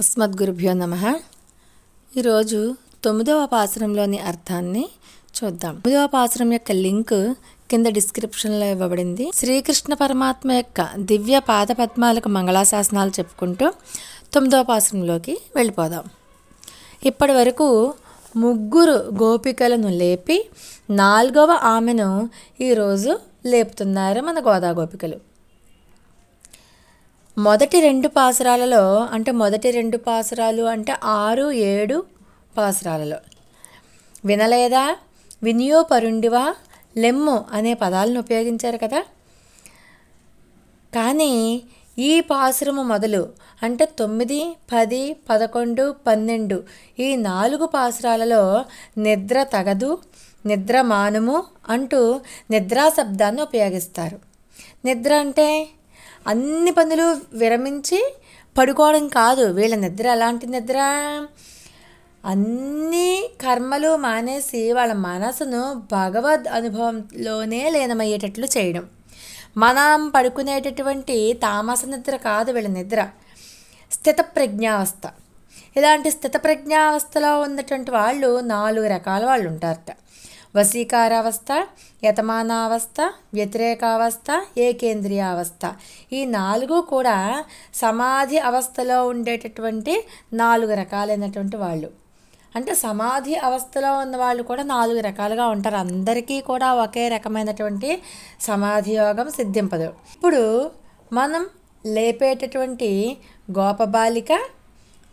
అస్మద్గురుభ్యో నమ ఈరోజు తొమ్మిదవ పాశ్రంలోని అర్థాన్ని చూద్దాం తొమ్మిదవ పాశ్రం యొక్క లింక్ కింద డిస్క్రిప్షన్లో ఇవ్వబడింది శ్రీకృష్ణ పరమాత్మ యొక్క దివ్య పద్మాలకు మంగళాశాసనాలు చెప్పుకుంటూ తొమ్మిదవ పాశ్రంలోకి వెళ్ళిపోదాం ఇప్పటి వరకు ముగ్గురు గోపికలను లేపి నాలుగవ ఆమెను ఈరోజు లేపుతున్నారు మన గోదా గోపికలు మొదటి రెండు పాసరాలలో అంటే మొదటి రెండు పాసరాలు అంటే ఆరు ఏడు పాసరాలలో వినలేదా పరుండివా లెమ్ము అనే పదాలను ఉపయోగించారు కదా కానీ ఈ పాసురము మొదలు అంటే తొమ్మిది పది పదకొండు పన్నెండు ఈ నాలుగు పాసురాలలో నిద్ర తగదు నిద్ర మానుము అంటూ నిద్రా శబ్దాన్ని ఉపయోగిస్తారు నిద్ర అంటే అన్ని పనులు విరమించి పడుకోవడం కాదు వీళ్ళ నిద్ర ఎలాంటి నిద్ర అన్ని కర్మలు మానేసి వాళ్ళ మనసును భగవద్ అనుభవంలోనే లీనమయ్యేటట్లు చేయడం మనం పడుకునేటటువంటి తామస నిద్ర కాదు వీళ్ళ నిద్ర స్థితప్రజ్ఞావస్థ ఇలాంటి స్థితప్రజ్ఞావస్థలో ఉన్నటువంటి వాళ్ళు నాలుగు రకాల వాళ్ళు ఉంటారట వశీకారావస్థ యతమానావస్థ వ్యతిరేకావస్థ ఏకేంద్రియావస్థ ఈ నాలుగు కూడా సమాధి అవస్థలో ఉండేటటువంటి నాలుగు రకాలైనటువంటి వాళ్ళు అంటే సమాధి అవస్థలో ఉన్న వాళ్ళు కూడా నాలుగు రకాలుగా ఉంటారు అందరికీ కూడా ఒకే రకమైనటువంటి సమాధి యోగం సిద్ధింపదు ఇప్పుడు మనం లేపేటటువంటి గోపబాలిక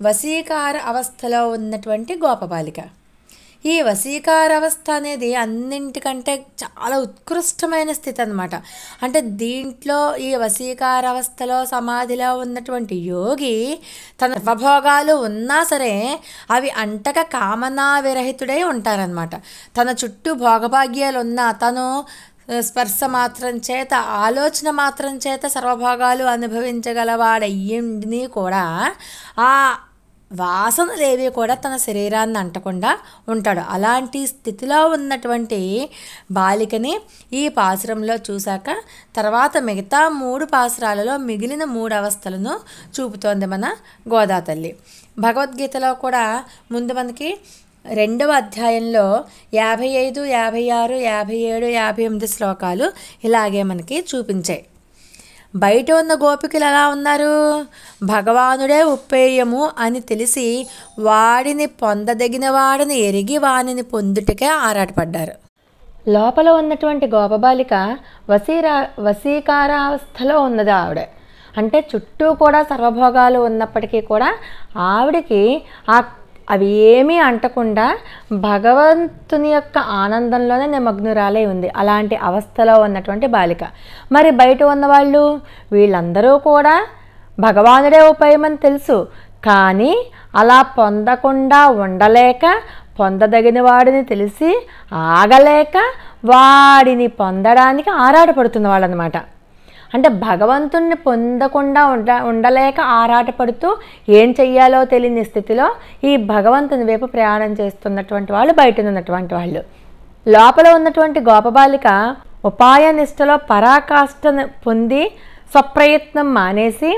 వశీకార అవస్థలో ఉన్నటువంటి గోపబాలిక ఈ వశీకారావస్థ అనేది అన్నింటికంటే చాలా ఉత్కృష్టమైన స్థితి అనమాట అంటే దీంట్లో ఈ వశీకారావస్థలో సమాధిలో ఉన్నటువంటి యోగి తన ఉపభోగాలు ఉన్నా సరే అవి అంటక కామనా విరహితుడై ఉంటారనమాట తన చుట్టూ భోగభాగ్యాలు ఉన్నా తను స్పర్శ మాత్రం చేత ఆలోచన మాత్రం చేత సర్వభాగాలు అనుభవించగలవాడయ్యిండిని కూడా ఆ వాసనలేవి కూడా తన శరీరాన్ని అంటకుండా ఉంటాడు అలాంటి స్థితిలో ఉన్నటువంటి బాలికని ఈ పాసురంలో చూశాక తర్వాత మిగతా మూడు పాసురాలలో మిగిలిన మూడు అవస్థలను చూపుతోంది మన గోదాతల్లి భగవద్గీతలో కూడా ముందు మనకి రెండవ అధ్యాయంలో యాభై ఐదు యాభై ఆరు యాభై ఏడు యాభై ఎనిమిది శ్లోకాలు ఇలాగే మనకి చూపించాయి బయట ఉన్న గోపికలు ఎలా ఉన్నారు భగవానుడే ఉప్పేయము అని తెలిసి వాడిని పొందదగిన వాడిని ఎరిగి వాణిని పొందుటకే ఆరాటపడ్డారు లోపల ఉన్నటువంటి గోపబాలిక వసీరా వసీకారావస్థలో ఉన్నది ఆవిడ అంటే చుట్టూ కూడా సర్వభోగాలు ఉన్నప్పటికీ కూడా ఆవిడికి ఆ అవి ఏమీ అంటకుండా భగవంతుని యొక్క ఆనందంలోనే నిమగ్నురాలై ఉంది అలాంటి అవస్థలో ఉన్నటువంటి బాలిక మరి బయట ఉన్నవాళ్ళు వీళ్ళందరూ కూడా భగవానుడే ఉపాయమని తెలుసు కానీ అలా పొందకుండా ఉండలేక పొందదగిన వాడిని తెలిసి ఆగలేక వాడిని పొందడానికి ఆరాటపడుతున్న వాళ్ళనమాట అంటే భగవంతుణ్ణి పొందకుండా ఉండ ఉండలేక ఆరాటపడుతూ ఏం చెయ్యాలో తెలియని స్థితిలో ఈ భగవంతుని వైపు ప్రయాణం చేస్తున్నటువంటి వాళ్ళు బయట ఉన్నటువంటి వాళ్ళు లోపల ఉన్నటువంటి గోపబాలిక ఉపాయ నిష్టలో పరాకాష్టను పొంది స్వప్రయత్నం మానేసి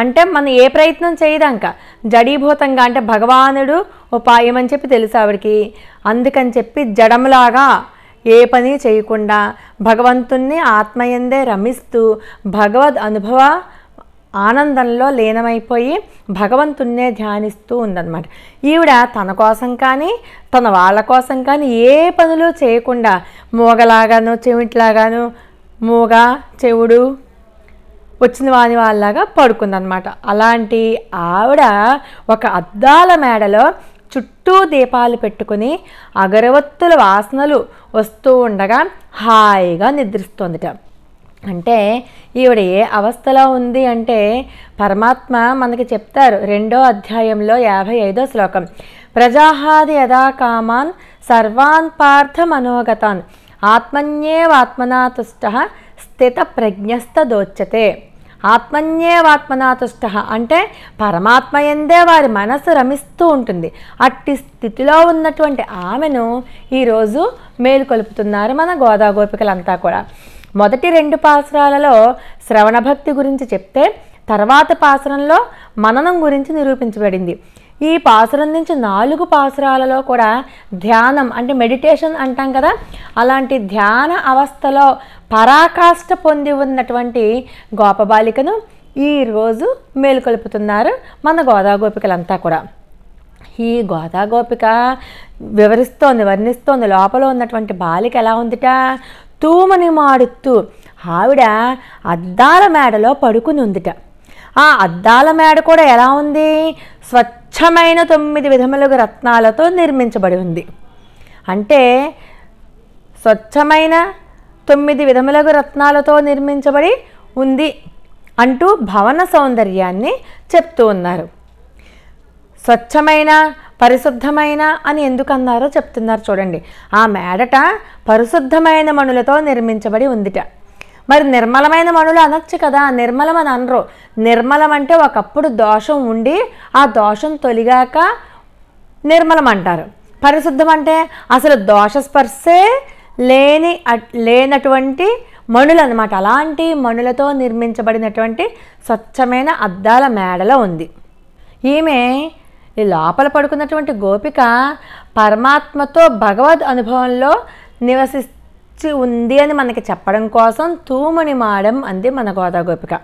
అంటే మనం ఏ ప్రయత్నం చేయదాక జడీభూతంగా అంటే భగవానుడు ఉపాయం అని చెప్పి తెలుసు ఆవిడికి అందుకని చెప్పి జడంలాగా ఏ పని చేయకుండా భగవంతుణ్ణి ఆత్మయందే రమిస్తూ భగవద్ అనుభవ ఆనందంలో లీనమైపోయి భగవంతుణ్ణే ధ్యానిస్తూ ఉందన్నమాట ఈవిడ తన కోసం కానీ తన వాళ్ళ కోసం కానీ ఏ పనులు చేయకుండా మూగలాగాను చెవిట్లాగాను మూగ చెవుడు వచ్చిన వాని వాళ్ళలాగా పడుకుందనమాట అలాంటి ఆవిడ ఒక అద్దాల మేడలో చుట్టూ దీపాలు పెట్టుకుని అగరవత్తుల వాసనలు వస్తూ ఉండగా హాయిగా నిద్రిస్తోందిట అంటే ఈవిడ ఏ అవస్థలో ఉంది అంటే పరమాత్మ మనకి చెప్తారు రెండో అధ్యాయంలో యాభై ఐదో శ్లోకం ప్రజాహాది యథా కామాన్ సర్వాన్ పార్థ మనోగతాన్ ఆత్మన్యేవాత్మనా తుష్ట స్థిత ప్రజ్ఞస్త దోచ్యతే ఆత్మన్యేవాత్మనాతుష్ట అంటే పరమాత్మ ఎందే వారి మనసు రమిస్తూ ఉంటుంది అట్టి స్థితిలో ఉన్నటువంటి ఆమెను ఈరోజు మేలుకొలుపుతున్నారు మన గోదా గోపికలంతా కూడా మొదటి రెండు పాసురాలలో శ్రవణ భక్తి గురించి చెప్తే తర్వాత పాసురంలో మననం గురించి నిరూపించబడింది ఈ పాసురం నుంచి నాలుగు పాసురాలలో కూడా ధ్యానం అంటే మెడిటేషన్ అంటాం కదా అలాంటి ధ్యాన అవస్థలో పరాకాష్ట పొంది ఉన్నటువంటి గోపబాలికను ఈరోజు మేలుకొలుపుతున్నారు మన గోదా గోపికలంతా కూడా ఈ గోదా గోపిక వివరిస్తోంది వర్ణిస్తోంది లోపల ఉన్నటువంటి బాలిక ఎలా ఉందిట తూమని మాడుతూ ఆవిడ అద్దాల మేడలో పడుకుని ఉందిట ఆ అద్దాల మేడ కూడా ఎలా ఉంది స్వచ్ఛమైన తొమ్మిది విధములుగా రత్నాలతో నిర్మించబడి ఉంది అంటే స్వచ్ఛమైన తొమ్మిది విధములగు రత్నాలతో నిర్మించబడి ఉంది అంటూ భవన సౌందర్యాన్ని చెప్తూ ఉన్నారు స్వచ్ఛమైన పరిశుద్ధమైన అని ఎందుకు అన్నారో చెప్తున్నారు చూడండి ఆ మేడట పరిశుద్ధమైన మణులతో నిర్మించబడి ఉందిట మరి నిర్మలమైన మణులు అనొచ్చు కదా నిర్మలం అని అనరు నిర్మలం అంటే ఒకప్పుడు దోషం ఉండి ఆ దోషం తొలిగాక నిర్మలం అంటారు పరిశుద్ధం అంటే అసలు దోష లేని లేనటువంటి మణులు అనమాట అలాంటి మణులతో నిర్మించబడినటువంటి స్వచ్ఛమైన అద్దాల మేడలో ఉంది ఈమె ఈ లోపల పడుకున్నటువంటి గోపిక పరమాత్మతో భగవద్ అనుభవంలో నివసించి ఉంది అని మనకి చెప్పడం కోసం తూమణి మాడం అంది మన గోదా గోపిక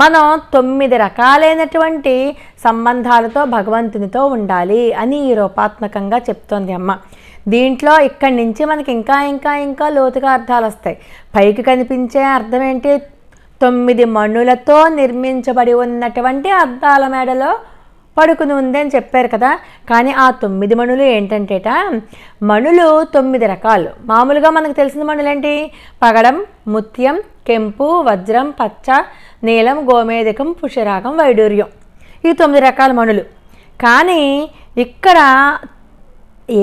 మనం తొమ్మిది రకాలైనటువంటి సంబంధాలతో భగవంతునితో ఉండాలి అని ఈ రూపాత్మకంగా చెప్తోంది అమ్మ దీంట్లో ఇక్కడి నుంచి మనకి ఇంకా ఇంకా ఇంకా లోతుగా అర్థాలు వస్తాయి పైకి కనిపించే అర్థం ఏంటి తొమ్మిది మణులతో నిర్మించబడి ఉన్నటువంటి అద్దాల మేడలో పడుకుని ఉంది అని చెప్పారు కదా కానీ ఆ తొమ్మిది మణులు ఏంటంటేట మణులు తొమ్మిది రకాలు మామూలుగా మనకు తెలిసిన మణులు ఏంటి పగడం ముత్యం కెంపు వజ్రం పచ్చ నీలం గోమేధికం పుషరాగం వైడూర్యం ఈ తొమ్మిది రకాల మణులు కానీ ఇక్కడ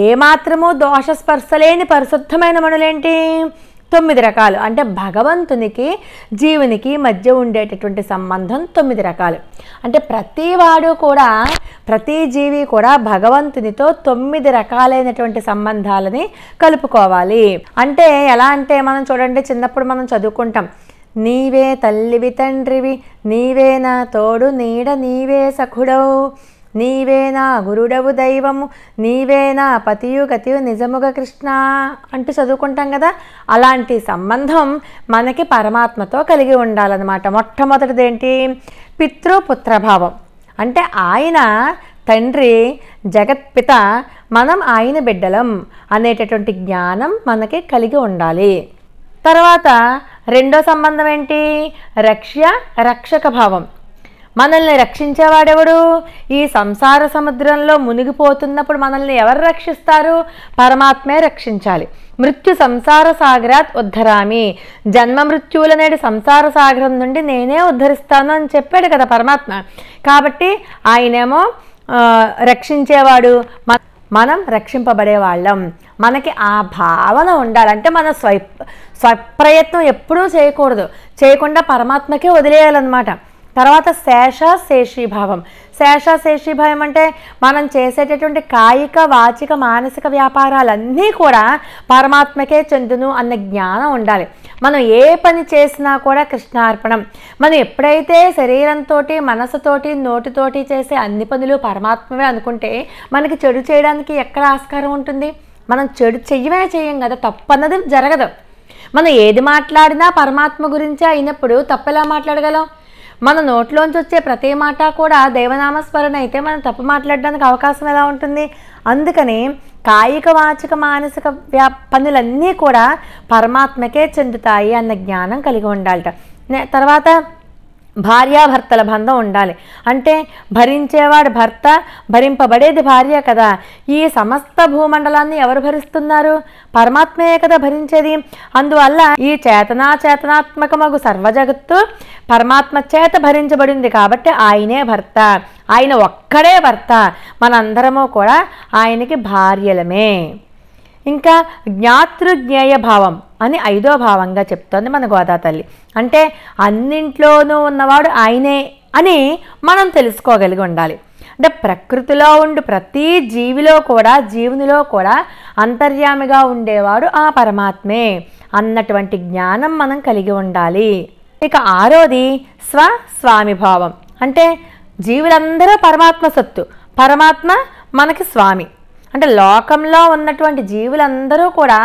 ఏమాత్రము లేని పరిశుద్ధమైన మనులేంటి తొమ్మిది రకాలు అంటే భగవంతునికి జీవునికి మధ్య ఉండేటటువంటి సంబంధం తొమ్మిది రకాలు అంటే ప్రతివాడు కూడా ప్రతి జీవి కూడా భగవంతునితో తొమ్మిది రకాలైనటువంటి సంబంధాలని కలుపుకోవాలి అంటే ఎలా అంటే మనం చూడండి చిన్నప్పుడు మనం చదువుకుంటాం నీవే తల్లివి తండ్రివి నీవే నా తోడు నీడ నీవే సఖుడవు నీవే నా గురుడవు దైవము నీవే నా పతియు గతియు నిజముగా కృష్ణ అంటూ చదువుకుంటాం కదా అలాంటి సంబంధం మనకి పరమాత్మతో కలిగి ఉండాలన్నమాట మొట్టమొదటిది ఏంటి పితృపుత్రభావం అంటే ఆయన తండ్రి జగత్పిత మనం ఆయన బిడ్డలం అనేటటువంటి జ్ఞానం మనకి కలిగి ఉండాలి తర్వాత రెండో సంబంధం ఏంటి రక్ష్య రక్షక భావం మనల్ని రక్షించేవాడెవడు ఈ సంసార సముద్రంలో మునిగిపోతున్నప్పుడు మనల్ని ఎవరు రక్షిస్తారు పరమాత్మే రక్షించాలి మృత్యు సంసార సాగరాత్ ఉద్ధరామి జన్మ మృత్యువుల నేడు సంసార సాగరం నుండి నేనే ఉద్ధరిస్తాను అని చెప్పాడు కదా పరమాత్మ కాబట్టి ఆయనేమో రక్షించేవాడు మనం రక్షింపబడేవాళ్ళం మనకి ఆ భావన ఉండాలంటే మన స్వై స్వప్రయత్నం ఎప్పుడూ చేయకూడదు చేయకుండా పరమాత్మకే వదిలేయాలన్నమాట తర్వాత శేష శేషీభావం శేష శేషీభావం అంటే మనం చేసేటటువంటి కాయిక వాచిక మానసిక వ్యాపారాలన్నీ కూడా పరమాత్మకే చెందును అన్న జ్ఞానం ఉండాలి మనం ఏ పని చేసినా కూడా కృష్ణార్పణం మనం ఎప్పుడైతే శరీరంతో మనసుతోటి నోటితోటి చేసే అన్ని పనులు పరమాత్మవే అనుకుంటే మనకి చెడు చేయడానికి ఎక్కడ ఆస్కారం ఉంటుంది మనం చెడు చెయ్యమే చెయ్యం కదా తప్పన్నది జరగదు మనం ఏది మాట్లాడినా పరమాత్మ గురించే అయినప్పుడు తప్పెలా మాట్లాడగలం మన నోట్లోంచి వచ్చే ప్రతి మాట కూడా దేవనామస్మరణ అయితే మనం తప్పు మాట్లాడడానికి అవకాశం ఎలా ఉంటుంది అందుకని కాయిక వాచిక మానసిక వ్యా పనులన్నీ కూడా పరమాత్మకే చెందుతాయి అన్న జ్ఞానం కలిగి ఉండాలట తర్వాత భార్యాభర్తల బంధం ఉండాలి అంటే భరించేవాడు భర్త భరింపబడేది భార్య కదా ఈ సమస్త భూమండలాన్ని ఎవరు భరిస్తున్నారు పరమాత్మయే కదా భరించేది అందువల్ల ఈ చేతనా చేతనాత్మకమగు సర్వజగత్తు పరమాత్మ చేత భరించబడింది కాబట్టి ఆయనే భర్త ఆయన ఒక్కడే భర్త మనందరము కూడా ఆయనకి భార్యలమే ఇంకా జ్ఞాతృజ్ఞేయ భావం అని ఐదో భావంగా చెప్తోంది మన గోదా తల్లి అంటే అన్నింట్లోనూ ఉన్నవాడు ఆయనే అని మనం తెలుసుకోగలిగి ఉండాలి అంటే ప్రకృతిలో ఉండి ప్రతి జీవిలో కూడా జీవునిలో కూడా అంతర్యామిగా ఉండేవాడు ఆ పరమాత్మే అన్నటువంటి జ్ఞానం మనం కలిగి ఉండాలి ఇక ఆరోది స్వ స్వామి భావం అంటే జీవులందరూ పరమాత్మ సత్తు పరమాత్మ మనకి స్వామి అంటే లోకంలో ఉన్నటువంటి జీవులందరూ కూడా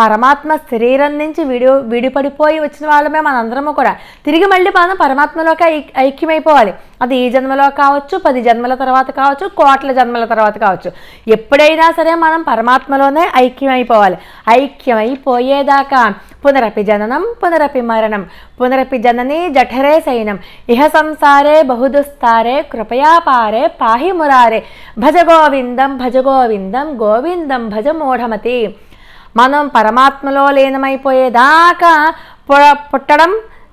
పరమాత్మ శరీరం నుంచి విడి విడిపడిపోయి వచ్చిన వాళ్ళమే మనందరము కూడా తిరిగి మళ్ళీ మనం పరమాత్మలోకి ఐక్యమైపోవాలి అది ఈ జన్మలో కావచ్చు పది జన్మల తర్వాత కావచ్చు కోట్ల జన్మల తర్వాత కావచ్చు ఎప్పుడైనా సరే మనం పరమాత్మలోనే ఐక్యమైపోవాలి ఐక్యమైపోయేదాకా పునరపి జననం పునరపి మరణం పునరపి జననీ జఠరే సైనం ఇహ సంసారే బహుదుస్తారే కృపయాపారే పాహి మురారే భజ గోవిందం భజ గోవిందం గోవిందం భజ మూఢమతి మనం పరమాత్మలో లీనమైపోయేదాకా పుట్టడం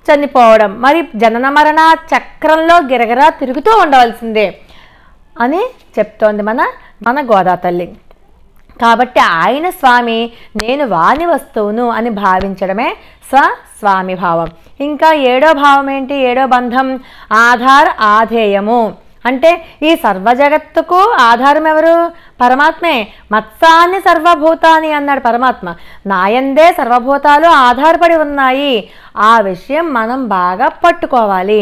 చనిపోవడం మరి జనన మరణ చక్రంలో గిరగరా తిరుగుతూ ఉండవలసిందే అని చెప్తోంది మన మన గోదాతల్లి కాబట్టి ఆయన స్వామి నేను వాని వస్తువును అని భావించడమే స్వ స్వామి భావం ఇంకా ఏడో భావం ఏంటి ఏడో బంధం ఆధార్ ఆధేయము అంటే ఈ సర్వజగత్తుకు ఆధారం ఎవరు పరమాత్మే మత్సాన్ని సర్వభూతాన్ని అన్నాడు పరమాత్మ నాయందే సర్వభూతాలు ఆధారపడి ఉన్నాయి ఆ విషయం మనం బాగా పట్టుకోవాలి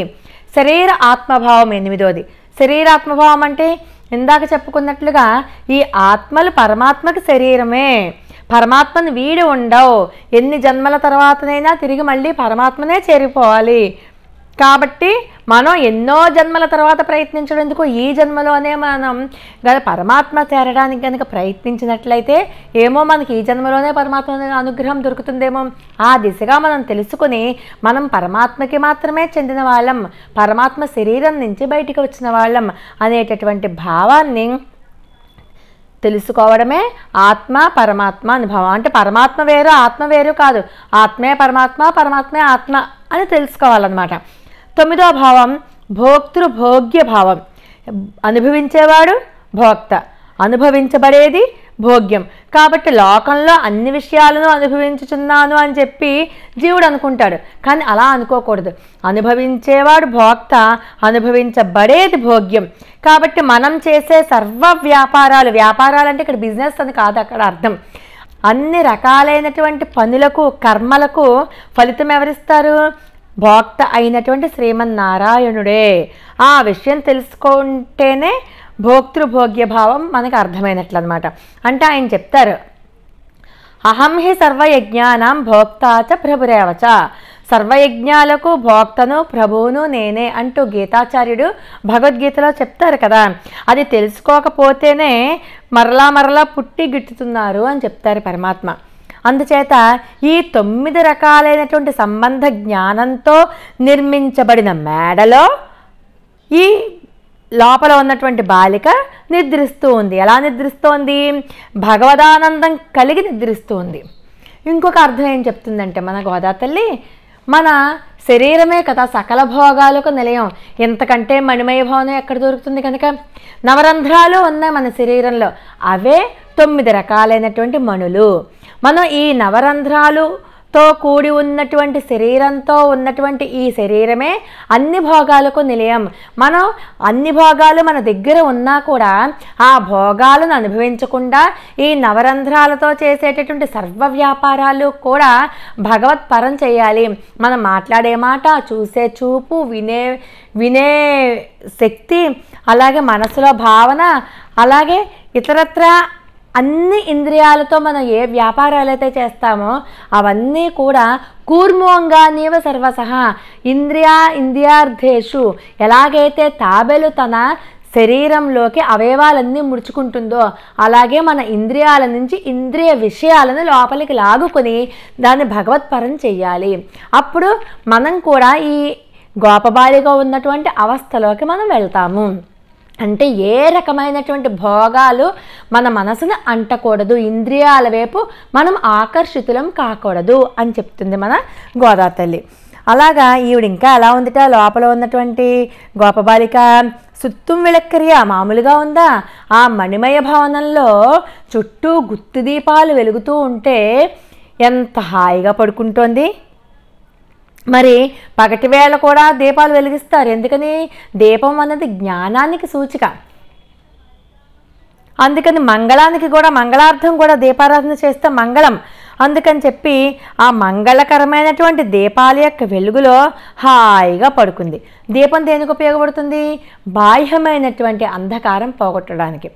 శరీర ఆత్మభావం ఎనిమిదోది శరీరాత్మభావం అంటే ఇందాక చెప్పుకున్నట్లుగా ఈ ఆత్మలు పరమాత్మకు శరీరమే పరమాత్మను వీడి ఉండవు ఎన్ని జన్మల తర్వాతనైనా తిరిగి మళ్ళీ పరమాత్మనే చేరిపోవాలి కాబట్టి మనం ఎన్నో జన్మల తర్వాత ప్రయత్నించడం ఎందుకు ఈ జన్మలోనే మనం గత పరమాత్మ చేరడానికి కనుక ప్రయత్నించినట్లయితే ఏమో మనకి ఈ జన్మలోనే పరమాత్మ అనుగ్రహం దొరుకుతుందేమో ఆ దిశగా మనం తెలుసుకుని మనం పరమాత్మకి మాత్రమే చెందిన వాళ్ళం పరమాత్మ శరీరం నుంచి బయటికి వచ్చిన వాళ్ళం అనేటటువంటి భావాన్ని తెలుసుకోవడమే ఆత్మ పరమాత్మ అనుభవం అంటే పరమాత్మ వేరు ఆత్మ వేరు కాదు ఆత్మే పరమాత్మ పరమాత్మే ఆత్మ అని తెలుసుకోవాలన్నమాట తొమ్మిదో భావం భోక్తృభోగ్య భావం అనుభవించేవాడు భోక్త అనుభవించబడేది భోగ్యం కాబట్టి లోకంలో అన్ని విషయాలను అనుభవించుచున్నాను అని చెప్పి జీవుడు అనుకుంటాడు కానీ అలా అనుకోకూడదు అనుభవించేవాడు భోక్త అనుభవించబడేది భోగ్యం కాబట్టి మనం చేసే సర్వ వ్యాపారాలు వ్యాపారాలంటే ఇక్కడ బిజినెస్ అని కాదు అక్కడ అర్థం అన్ని రకాలైనటువంటి పనులకు కర్మలకు ఫలితం ఎవరిస్తారు భోక్త అయినటువంటి శ్రీమన్నారాయణుడే ఆ విషయం తెలుసుకుంటేనే భోక్తృభోగ్యభావం మనకు అర్థమైనట్లు అనమాట అంటే ఆయన చెప్తారు అహం హి సర్వయజ్ఞానం భోక్తాచ ప్రభురేవచ సర్వయజ్ఞాలకు భోక్తను ప్రభువును నేనే అంటూ గీతాచార్యుడు భగవద్గీతలో చెప్తారు కదా అది తెలుసుకోకపోతేనే మరలా మరలా పుట్టి గిట్టుతున్నారు అని చెప్తారు పరమాత్మ అందుచేత ఈ తొమ్మిది రకాలైనటువంటి సంబంధ జ్ఞానంతో నిర్మించబడిన మేడలో ఈ లోపల ఉన్నటువంటి బాలిక నిద్రిస్తూ ఉంది ఎలా నిద్రిస్తోంది భగవదానందం కలిగి నిద్రిస్తుంది ఇంకొక అర్థం ఏం చెప్తుందంటే మన గోదా తల్లి మన శరీరమే కదా సకల భోగాలకు నిలయం ఇంతకంటే మణిమయ భవనం ఎక్కడ దొరుకుతుంది కనుక నవరంధ్రాలు ఉన్నాయి మన శరీరంలో అవే తొమ్మిది రకాలైనటువంటి మణులు మనం ఈ తో కూడి ఉన్నటువంటి శరీరంతో ఉన్నటువంటి ఈ శరీరమే అన్ని భోగాలకు నిలయం మనం అన్ని భోగాలు మన దగ్గర ఉన్నా కూడా ఆ భోగాలను అనుభవించకుండా ఈ నవరంధ్రాలతో చేసేటటువంటి సర్వ వ్యాపారాలు కూడా భగవత్పరం చేయాలి మనం మాట్లాడే మాట చూసే చూపు వినే వినే శక్తి అలాగే మనసులో భావన అలాగే ఇతరత్ర అన్ని ఇంద్రియాలతో మనం ఏ వ్యాపారాలైతే చేస్తామో అవన్నీ కూడా కూర్మోంగా నీవ సర్వసహ ఇంద్రియా ఇంద్రియార్థేషు ఎలాగైతే తాబెలు తన శరీరంలోకి అవయవాలన్నీ ముడుచుకుంటుందో అలాగే మన ఇంద్రియాల నుంచి ఇంద్రియ విషయాలను లోపలికి లాగుకొని దాన్ని భగవత్పరం చేయాలి అప్పుడు మనం కూడా ఈ గోపబాలిగా ఉన్నటువంటి అవస్థలోకి మనం వెళ్తాము అంటే ఏ రకమైనటువంటి భోగాలు మన మనసును అంటకూడదు ఇంద్రియాల వైపు మనం ఆకర్షితులం కాకూడదు అని చెప్తుంది మన గోదావరి తల్లి అలాగా ఈవిడ ఇంకా ఎలా ఉందిట లోపల ఉన్నటువంటి గోపబాలిక సుత్తుం విళక్కర్య మామూలుగా ఉందా ఆ మణిమయ భవనంలో చుట్టూ గుత్తు దీపాలు వెలుగుతూ ఉంటే ఎంత హాయిగా పడుకుంటోంది మరి పగటి వేళ కూడా దీపాలు వెలిగిస్తారు ఎందుకని దీపం అన్నది జ్ఞానానికి సూచిక అందుకని మంగళానికి కూడా మంగళార్థం కూడా దీపారాధన చేస్తే మంగళం అందుకని చెప్పి ఆ మంగళకరమైనటువంటి దీపాల యొక్క వెలుగులో హాయిగా పడుకుంది దీపం దేనికి ఉపయోగపడుతుంది బాహ్యమైనటువంటి అంధకారం పోగొట్టడానికి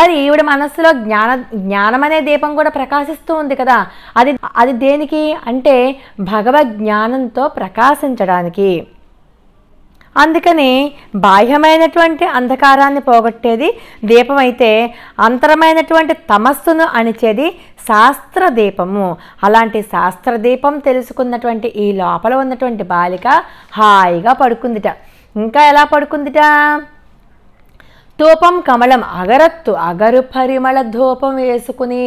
మరి ఈవిడ మనస్సులో జ్ఞాన జ్ఞానం అనే దీపం కూడా ప్రకాశిస్తూ ఉంది కదా అది అది దేనికి అంటే భగవద్ జ్ఞానంతో ప్రకాశించడానికి అందుకని బాహ్యమైనటువంటి అంధకారాన్ని పోగొట్టేది దీపమైతే అంతరమైనటువంటి తమస్సును అణిచేది శాస్త్ర దీపము అలాంటి శాస్త్ర దీపం తెలుసుకున్నటువంటి ఈ లోపల ఉన్నటువంటి బాలిక హాయిగా పడుకుందిట ఇంకా ఎలా పడుకుందిట ధూపం కమలం అగరత్తు అగరు పరిమళ ధూపం వేసుకుని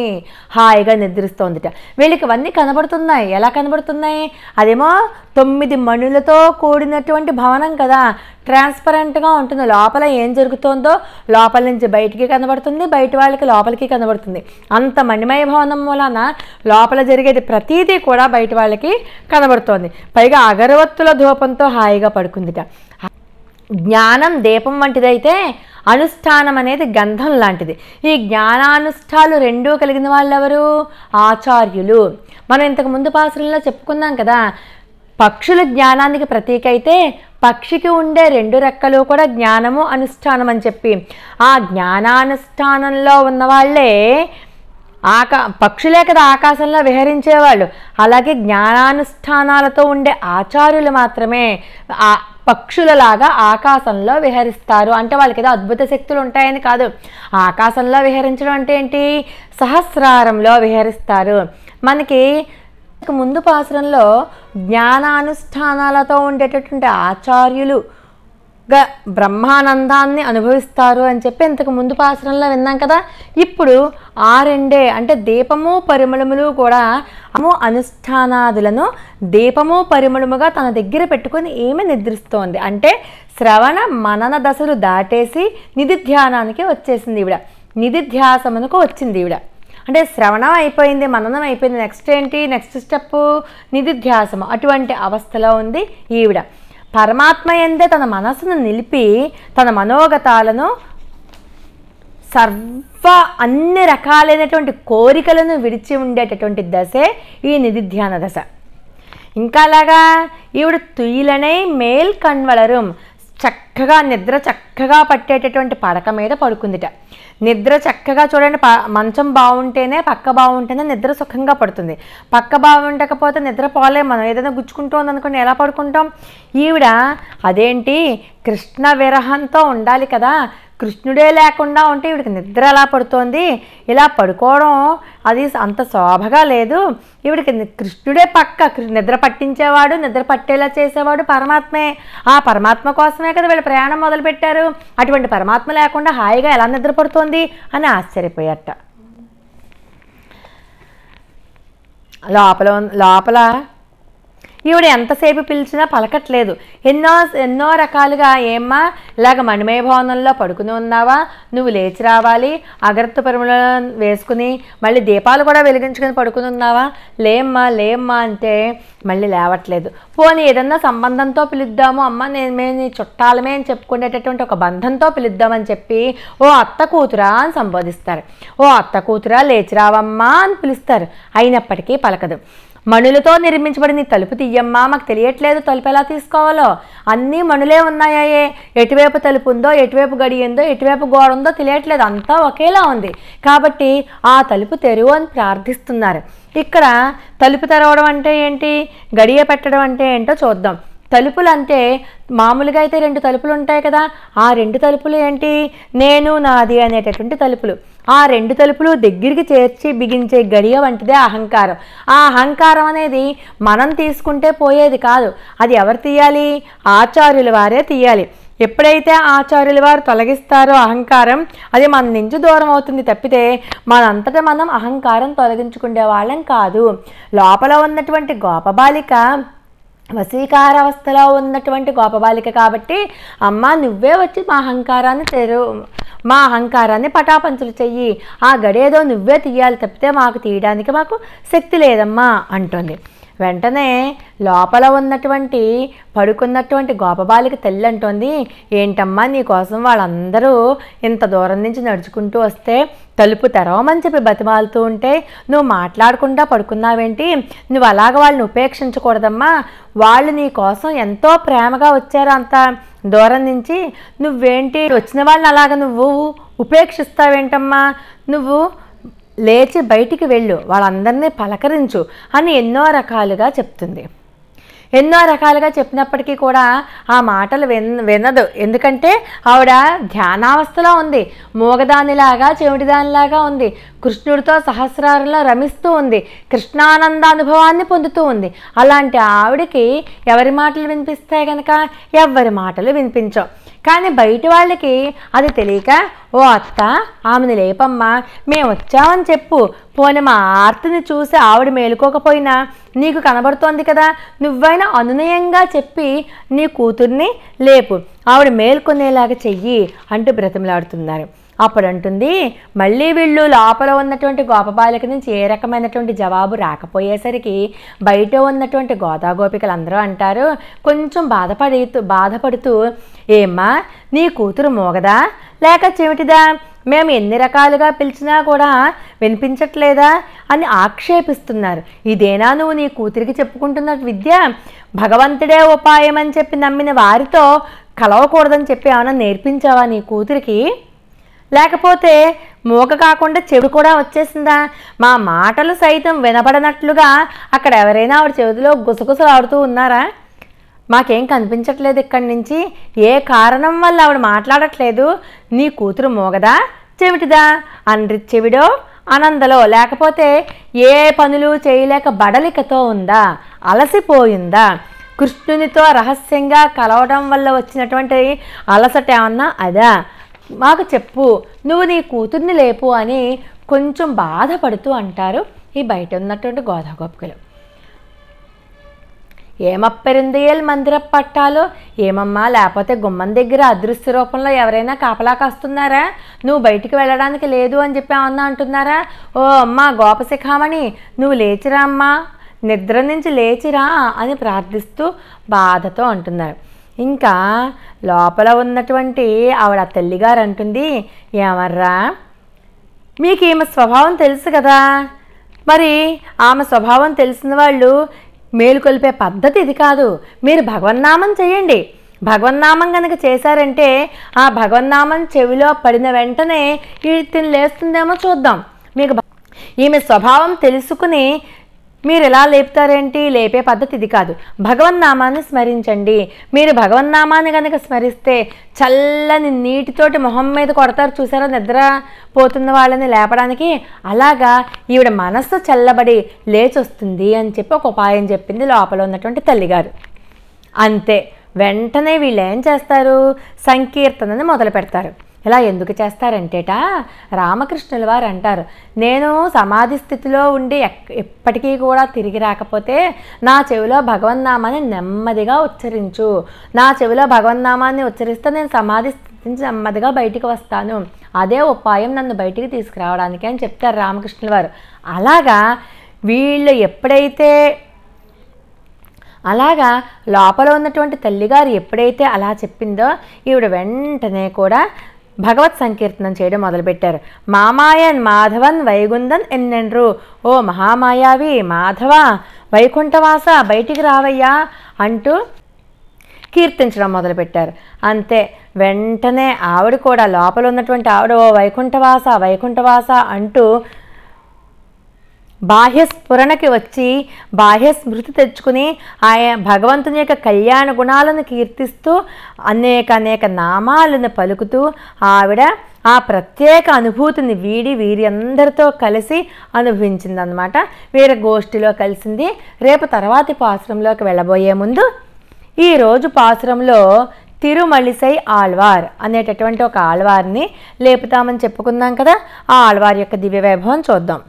హాయిగా నిద్రిస్తోందిట వీళ్ళకి ఇవన్నీ కనబడుతున్నాయి ఎలా కనబడుతున్నాయి అదేమో తొమ్మిది మణులతో కూడినటువంటి భవనం కదా ట్రాన్స్పరెంట్గా ఉంటుంది లోపల ఏం జరుగుతుందో లోపల నుంచి బయటికి కనబడుతుంది బయట వాళ్ళకి లోపలికి కనబడుతుంది అంత మణిమయ భవనం వలన లోపల జరిగేది ప్రతీదీ కూడా బయట వాళ్ళకి కనబడుతోంది పైగా అగరవత్తుల ధూపంతో హాయిగా పడుకుందిట జ్ఞానం దీపం వంటిదైతే అనుష్ఠానం అనేది గంధం లాంటిది ఈ జ్ఞానానుష్ఠాలు రెండూ కలిగిన వాళ్ళు ఎవరు ఆచార్యులు మనం ఇంతకు ముందు పాసరంలో చెప్పుకున్నాం కదా పక్షుల జ్ఞానానికి ప్రతీక అయితే పక్షికి ఉండే రెండు రెక్కలు కూడా జ్ఞానము అనుష్ఠానం అని చెప్పి ఆ జ్ఞానానుష్ఠానంలో ఉన్నవాళ్లే ఆకా పక్షులే కదా ఆకాశంలో విహరించేవాళ్ళు అలాగే జ్ఞానానుష్ఠానాలతో ఉండే ఆచార్యులు మాత్రమే పక్షులలాగా ఆకాశంలో విహరిస్తారు అంటే వాళ్ళకి ఏదో అద్భుత శక్తులు ఉంటాయని కాదు ఆకాశంలో విహరించడం అంటే ఏంటి సహస్రారంలో విహరిస్తారు మనకి ముందు పాసరంలో జ్ఞానానుష్ఠానాలతో ఉండేటటువంటి ఆచార్యులు గా బ్రహ్మానందాన్ని అనుభవిస్తారు అని చెప్పి ఇంతకు ముందు పాసరంలో విన్నాం కదా ఇప్పుడు ఆ రెండే అంటే దీపము పరిమళములు కూడా అము అనుష్ఠానాదులను దీపము పరిమళముగా తన దగ్గర పెట్టుకొని ఏమి నిద్రిస్తోంది అంటే శ్రవణ మనన దశలు దాటేసి నిధిధ్యానానికి వచ్చేసింది ఈవిడ నిధిధ్యాసమునకు వచ్చింది ఈవిడ అంటే శ్రవణం అయిపోయింది మననం అయిపోయింది నెక్స్ట్ ఏంటి నెక్స్ట్ స్టెప్ నిధిధ్యాసము అటువంటి అవస్థలో ఉంది ఈవిడ పరమాత్మ ఎందే తన మనసును నిలిపి తన మనోగతాలను సర్వ అన్ని రకాలైనటువంటి కోరికలను విడిచి ఉండేటటువంటి దశే ఈ నిధిధ్యాన దశ ఇంకా అలాగా ఈవిడ తుయిలనే మేల్ కణ్వళరుం చక్కగా నిద్ర చక్కగా పట్టేటటువంటి పడక మీద పడుకుందిట నిద్ర చక్కగా చూడండి మంచం బాగుంటేనే పక్క బాగుంటేనే నిద్ర సుఖంగా పడుతుంది పక్క బాగుండకపోతే నిద్ర పోలే మనం ఏదైనా గుచ్చుకుంటూ ఉందనుకోండి ఎలా పడుకుంటాం ఈవిడ అదేంటి కృష్ణ విరహంతో ఉండాలి కదా కృష్ణుడే లేకుండా ఉంటే ఈవిడికి నిద్ర ఎలా పడుతోంది ఇలా పడుకోవడం అది అంత శోభగా లేదు ఈవిడికి కృష్ణుడే పక్క నిద్ర పట్టించేవాడు నిద్ర పట్టేలా చేసేవాడు పరమాత్మే ఆ పరమాత్మ కోసమే కదా వీళ్ళు ప్రయాణం మొదలుపెట్టారు అటువంటి పరమాత్మ లేకుండా హాయిగా ఎలా నిద్ర పడుతోంది అని ఆశ్చర్యపోయట లోపల లోపల ఈవిడ ఎంతసేపు పిలిచినా పలకట్లేదు ఎన్నో ఎన్నో రకాలుగా ఏమ్మా ఇలాగ మణిమయ భవనంలో పడుకుని ఉన్నావా నువ్వు లేచి రావాలి అగరత్వ పరిమళ వేసుకుని మళ్ళీ దీపాలు కూడా వెలిగించుకుని పడుకుని ఉన్నావా లేమ్మా లేమ్మా అంటే మళ్ళీ లేవట్లేదు పోనీ ఏదన్నా సంబంధంతో పిలుద్దాము అమ్మ నేను మేము నీ చుట్టాలమే అని చెప్పుకునేటటువంటి ఒక బంధంతో పిలుద్దామని చెప్పి ఓ అత్త కూతురా అని సంబోధిస్తారు ఓ అత్త కూతురా లేచి రావమ్మా అని పిలుస్తారు అయినప్పటికీ పలకదు మణులతో నిర్మించబడిన తలుపు తీయమ్మా మాకు తెలియట్లేదు తలుపు ఎలా తీసుకోవాలో అన్నీ మణులే ఉన్నాయే ఎటువైపు తలుపు ఉందో ఎటువైపు గడియిందో ఎటువైపు గోడ ఉందో తెలియట్లేదు అంతా ఒకేలా ఉంది కాబట్టి ఆ తలుపు తెరువు అని ప్రార్థిస్తున్నారు ఇక్కడ తలుపు తెరవడం అంటే ఏంటి గడియ పెట్టడం అంటే ఏంటో చూద్దాం తలుపులు అంటే మామూలుగా అయితే రెండు తలుపులు ఉంటాయి కదా ఆ రెండు తలుపులు ఏంటి నేను నాది అనేటటువంటి తలుపులు ఆ రెండు తలుపులు దగ్గరికి చేర్చి బిగించే గడియ వంటిదే అహంకారం ఆ అహంకారం అనేది మనం తీసుకుంటే పోయేది కాదు అది ఎవరు తీయాలి ఆచార్యుల వారే తీయాలి ఎప్పుడైతే ఆచార్యుల వారు తొలగిస్తారో అహంకారం అది మన నుంచి దూరం అవుతుంది తప్పితే మనంతట మనం అహంకారం తొలగించుకునే వాళ్ళం కాదు లోపల ఉన్నటువంటి గోపబాలిక అవస్థలో ఉన్నటువంటి గోపబాలిక కాబట్టి అమ్మ నువ్వే వచ్చి మా అహంకారాన్ని తెరు మా అహంకారాన్ని పటాపంచులు చెయ్యి ఆ గడేదో నువ్వే తీయాలి తప్పితే మాకు తీయడానికి మాకు శక్తి లేదమ్మా అంటుంది వెంటనే లోపల ఉన్నటువంటి పడుకున్నటువంటి గోపబాలికి తల్లి అంటోంది ఏంటమ్మా నీకోసం వాళ్ళందరూ ఇంత దూరం నుంచి నడుచుకుంటూ వస్తే తలుపు తెరవమని చెప్పి బతిమాలుతూ ఉంటే నువ్వు మాట్లాడకుండా పడుకున్నావేంటి నువ్వు అలాగ వాళ్ళని ఉపేక్షించకూడదమ్మా వాళ్ళు నీ కోసం ఎంతో ప్రేమగా వచ్చారు అంత దూరం నుంచి నువ్వేంటి వచ్చిన వాళ్ళని అలాగ నువ్వు ఉపేక్షిస్తావేంటమ్మా నువ్వు లేచి బయటికి వెళ్ళు వాళ్ళందరినీ పలకరించు అని ఎన్నో రకాలుగా చెప్తుంది ఎన్నో రకాలుగా చెప్పినప్పటికీ కూడా ఆ మాటలు విన్ వినదు ఎందుకంటే ఆవిడ ధ్యానావస్థలో ఉంది మూగదానిలాగా చెవిటిదానిలాగా ఉంది కృష్ణుడితో సహస్రారంలో రమిస్తూ ఉంది కృష్ణానంద అనుభవాన్ని పొందుతూ ఉంది అలాంటి ఆవిడకి ఎవరి మాటలు వినిపిస్తాయి కనుక ఎవరి మాటలు వినిపించవు కానీ బయట వాళ్ళకి అది తెలియక ఓ అత్త ఆమెను లేపమ్మా మేము వచ్చామని చెప్పు పోని మా ఆర్తిని చూసి ఆవిడ మేలుకోకపోయినా నీకు కనబడుతోంది కదా నువ్వైనా అనునయంగా చెప్పి నీ కూతుర్ని లేపు ఆవిడ మేల్కొనేలాగా చెయ్యి అంటూ బ్రతిమలాడుతున్నారు అప్పుడు అంటుంది మళ్ళీ వీళ్ళు లోపల ఉన్నటువంటి గోపబాలిక నుంచి ఏ రకమైనటువంటి జవాబు రాకపోయేసరికి బయట ఉన్నటువంటి గోదాగోపికలు అందరూ అంటారు కొంచెం బాధపడి బాధపడుతూ ఏమ్మా నీ కూతురు మోగదా లేక చెవిటిదా మేము ఎన్ని రకాలుగా పిలిచినా కూడా వినిపించట్లేదా అని ఆక్షేపిస్తున్నారు ఇదేనా నువ్వు నీ కూతురికి చెప్పుకుంటున్న విద్య భగవంతుడే ఉపాయం అని చెప్పి నమ్మిన వారితో కలవకూడదని చెప్పి ఏమైనా నేర్పించావా నీ కూతురికి లేకపోతే మూక కాకుండా చెవి కూడా వచ్చేసిందా మా మాటలు సైతం వినపడనట్లుగా అక్కడ ఎవరైనా ఆవిడ చెవిలో గుసగుసలు ఆడుతూ ఉన్నారా మాకేం కనిపించట్లేదు ఇక్కడి నుంచి ఏ కారణం వల్ల ఆవిడ మాట్లాడట్లేదు నీ కూతురు మోగదా చెవిటిదా అన్రి చెవిడో అనందలో లేకపోతే ఏ పనులు చేయలేక బడలికతో ఉందా అలసిపోయిందా కృష్ణునితో రహస్యంగా కలవడం వల్ల వచ్చినటువంటి అలసట ఏమన్నా అదా మాకు చెప్పు నువ్వు నీ కూతుర్ని లేపు అని కొంచెం బాధపడుతూ అంటారు ఈ బయట ఉన్నటువంటి గోపికలు ఏమప్పరిందయ్యలు మందిర పట్టాలో ఏమమ్మా లేకపోతే గుమ్మం దగ్గర అదృశ్య రూపంలో ఎవరైనా కాపలా కాస్తున్నారా నువ్వు బయటికి వెళ్ళడానికి లేదు అని చెప్పి అన్నా అంటున్నారా ఓ అమ్మా గోపశిఖామణి నువ్వు లేచిరా అమ్మా నిద్ర నుంచి లేచిరా అని ప్రార్థిస్తూ బాధతో అంటున్నారు ఇంకా లోపల ఉన్నటువంటి ఆవిడ తల్లిగారు అంటుంది ఏమర్రా మీకు ఈమె స్వభావం తెలుసు కదా మరి ఆమె స్వభావం తెలిసిన వాళ్ళు మేలుకొల్పే పద్ధతి ఇది కాదు మీరు భగవన్నామం చేయండి భగవన్నామం కనుక చేశారంటే ఆ భగవన్నామం చెవిలో పడిన వెంటనే తిని లేస్తుందేమో చూద్దాం మీకు ఈమె స్వభావం తెలుసుకుని మీరు ఎలా లేపుతారేంటి లేపే పద్ధతి ఇది కాదు భగవన్నామాన్ని స్మరించండి మీరు భగవన్నామాన్ని కనుక స్మరిస్తే చల్లని నీటితోటి మొహం మీద కొడతారు చూసారా నిద్ర పోతున్న వాళ్ళని లేపడానికి అలాగా ఈవిడ మనస్సు చల్లబడి లేచి వస్తుంది అని చెప్పి ఒక ఉపాయం చెప్పింది లోపల ఉన్నటువంటి తల్లిగారు అంతే వెంటనే వీళ్ళు ఏం చేస్తారు సంకీర్తనని మొదలు పెడతారు ఇలా ఎందుకు చేస్తారంటేట రామకృష్ణుల వారు అంటారు నేను సమాధి స్థితిలో ఉండి ఎప్పటికీ కూడా తిరిగి రాకపోతే నా చెవిలో భగవన్నామాన్ని నెమ్మదిగా ఉచ్చరించు నా చెవిలో భగవన్నామాన్ని ఉచ్చరిస్తే నేను సమాధి స్థితి నుంచి నెమ్మదిగా బయటికి వస్తాను అదే ఉపాయం నన్ను బయటికి తీసుకురావడానికి అని చెప్తారు రామకృష్ణుల వారు అలాగా వీళ్ళు ఎప్పుడైతే అలాగా లోపల ఉన్నటువంటి తల్లిగారు ఎప్పుడైతే అలా చెప్పిందో ఈవిడ వెంటనే కూడా భగవత్ సంకీర్తనం చేయడం మొదలుపెట్టారు మామాయన్ మాధవన్ వైగుందన్ ఎన్నెండ్రు ఓ మహామాయావి మాధవ వైకుంఠవాస బయటికి రావయ్యా అంటూ కీర్తించడం మొదలుపెట్టారు అంతే వెంటనే ఆవిడ కూడా లోపల ఉన్నటువంటి ఆవిడ ఓ వైకుంఠవాస వైకుంఠవాస అంటూ బాహ్య స్ఫురణకి వచ్చి బాహ్య స్మృతి తెచ్చుకుని ఆయన భగవంతుని యొక్క కళ్యాణ గుణాలను కీర్తిస్తూ అనేక అనేక నామాలను పలుకుతూ ఆవిడ ఆ ప్రత్యేక అనుభూతిని వీడి వీరి అందరితో కలిసి అనమాట వీరి గోష్ఠిలో కలిసింది రేపు తర్వాతి పాశ్రంలోకి వెళ్ళబోయే ముందు ఈరోజు పాశ్రంలో తిరుమలిసై ఆళ్వార్ అనేటటువంటి ఒక ఆళ్వార్ని లేపుతామని చెప్పుకుందాం కదా ఆ ఆళ్వార్ యొక్క దివ్య వైభవం చూద్దాం